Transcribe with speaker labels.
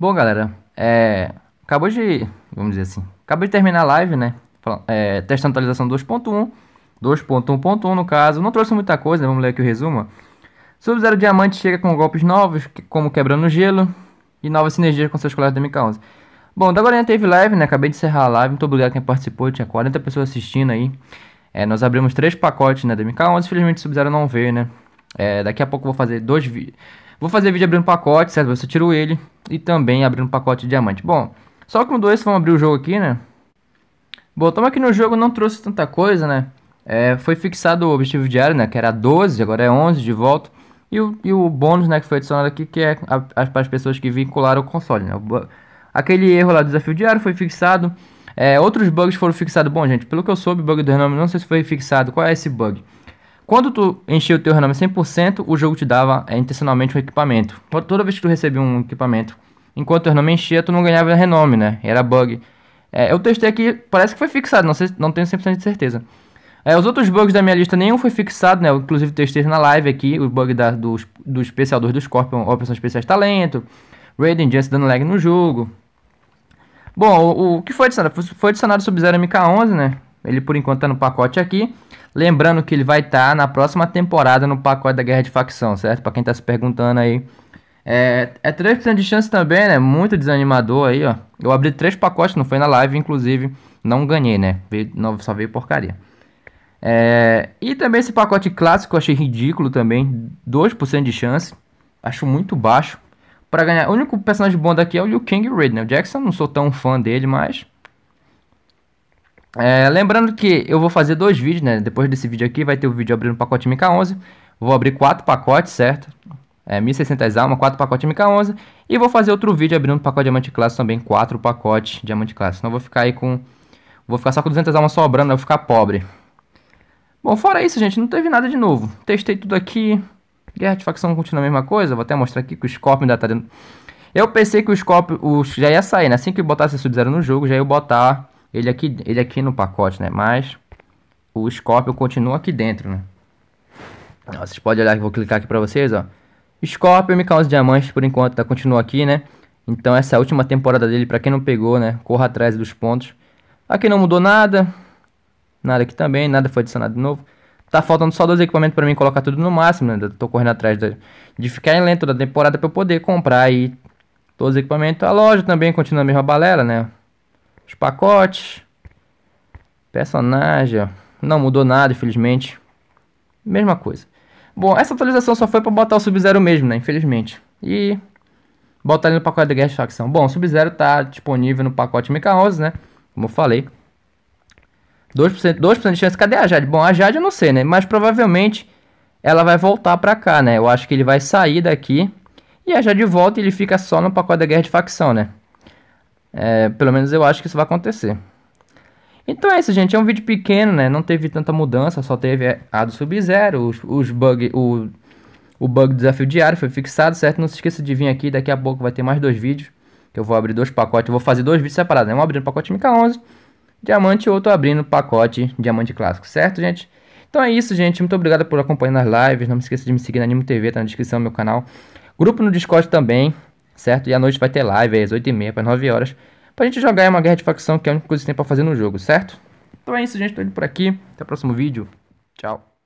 Speaker 1: Bom, galera, é, acabou de, vamos dizer assim, acabou de terminar a live, né? É, testando a atualização 2.1, 2.1.1 no caso, não trouxe muita coisa, né? vamos ler aqui o resumo. Sub-Zero Diamante chega com golpes novos, como Quebrando Gelo, e novas sinergias com seus colegas do MK11. Bom, da Guardiã teve live, né? Acabei de encerrar a live, muito obrigado a quem participou, tinha 40 pessoas assistindo aí. É, nós abrimos três pacotes, né, da MK11, infelizmente o Sub-Zero não veio, né? É, daqui a pouco eu vou fazer dois vídeos Vou fazer vídeo abrindo pacote, certo? Você tirou ele. E também abrindo pacote de diamante. Bom, só com dois vamos abrir o jogo aqui, né? Bom, estamos que no jogo não trouxe tanta coisa, né? É, foi fixado o objetivo diário, né? Que era 12, agora é 11 de volta. E o, e o bônus, né? Que foi adicionado aqui, que é para as pessoas que vincularam o console, né? Aquele erro lá do desafio diário foi fixado. É, outros bugs foram fixados. Bom, gente, pelo que eu soube, bug do renome, não sei se foi fixado. Qual é esse bug? Quando tu enchia o teu renome 100%, o jogo te dava é, intencionalmente um equipamento. Toda vez que tu recebia um equipamento, enquanto o renome enchia, tu não ganhava renome, né? Era bug. É, eu testei aqui, parece que foi fixado, não, sei, não tenho 100% de certeza. É, os outros bugs da minha lista nenhum foi fixado, né? Eu, inclusive testei na live aqui, o bug da, do, do especial 2 do Scorpion, opções especiais talento, Raiden Jets dando lag no jogo. Bom, o, o que foi adicionado? Foi adicionado Sub-Zero MK11, né? Ele por enquanto está no pacote aqui. Lembrando que ele vai estar tá na próxima temporada no pacote da Guerra de Facção, certo? Para quem está se perguntando aí. É, é 3% de chance também, né? Muito desanimador aí, ó. Eu abri três pacotes, não foi na live, inclusive. Não ganhei, né? Veio, não, só veio porcaria. É, e também esse pacote clássico eu achei ridículo também. 2% de chance. Acho muito baixo. para ganhar. O único personagem bom daqui é o Liu Kang e Né? O Jackson, não sou tão fã dele, mas é, lembrando que eu vou fazer dois vídeos, né? Depois desse vídeo aqui vai ter o vídeo abrindo o pacote MK11. Vou abrir quatro pacotes, certo? É, 1.600 almas, quatro pacotes MK11. E vou fazer outro vídeo abrindo o pacote Diamante Classe também, quatro pacotes Diamante Classe. Senão eu vou ficar aí com... Vou ficar só com 200 almas sobrando, eu vou ficar pobre. Bom, fora isso, gente, não teve nada de novo. Testei tudo aqui. Guerra de facção continua a mesma coisa. Vou até mostrar aqui que o Scorpion ainda tá dentro... Eu pensei que o Scorpion o... já ia sair, né? Assim que botasse Sub-Zero no jogo, já ia botar ele aqui, ele aqui no pacote, né? Mas o Scorpion continua aqui dentro, né? vocês podem olhar que vou clicar aqui para vocês, ó. Scorpion me causa diamantes por enquanto, tá? Continua aqui, né? Então essa é última temporada dele, para quem não pegou, né? Corra atrás dos pontos. Aqui não mudou nada. Nada aqui também, nada foi adicionado de novo. Tá faltando só dois equipamentos para mim colocar tudo no máximo, né? Tô correndo atrás de, de ficar em lento da temporada para eu poder comprar aí todos os equipamentos. A loja também continua a mesma balela, né? Os pacotes. Personagem. Não mudou nada, infelizmente. Mesma coisa. Bom, essa atualização só foi para botar o Sub-Zero mesmo, né? Infelizmente. E botar ele no pacote da Guerra de Facção. Bom, o Sub-Zero tá disponível no pacote MK11, né? Como eu falei. 2%, 2 de chance. Cadê a Jade? Bom, a Jade eu não sei, né? Mas provavelmente ela vai voltar pra cá, né? Eu acho que ele vai sair daqui. E a Jade volta e ele fica só no pacote da Guerra de Facção, né? É, pelo menos eu acho que isso vai acontecer. Então é isso, gente. É um vídeo pequeno, né? Não teve tanta mudança, só teve é, a do Sub-Zero, os, os bug, o, o bug do desafio diário foi fixado, certo? Não se esqueça de vir aqui, daqui a pouco vai ter mais dois vídeos. Que eu vou abrir dois pacotes, eu vou fazer dois vídeos separados, né? Um abrindo o pacote MK11, diamante, e outro abrindo o pacote diamante clássico, certo, gente? Então é isso, gente. Muito obrigado por acompanhar as lives. Não se esqueça de me seguir na Animo TV, tá na descrição do meu canal. Grupo no Discord também certo? E à noite vai ter live às 8h30 para 9 horas. Pra gente jogar uma guerra de facção, que é a única coisa que tem pra fazer no jogo, certo? Então é isso, gente. Tô indo por aqui. Até o próximo vídeo. Tchau.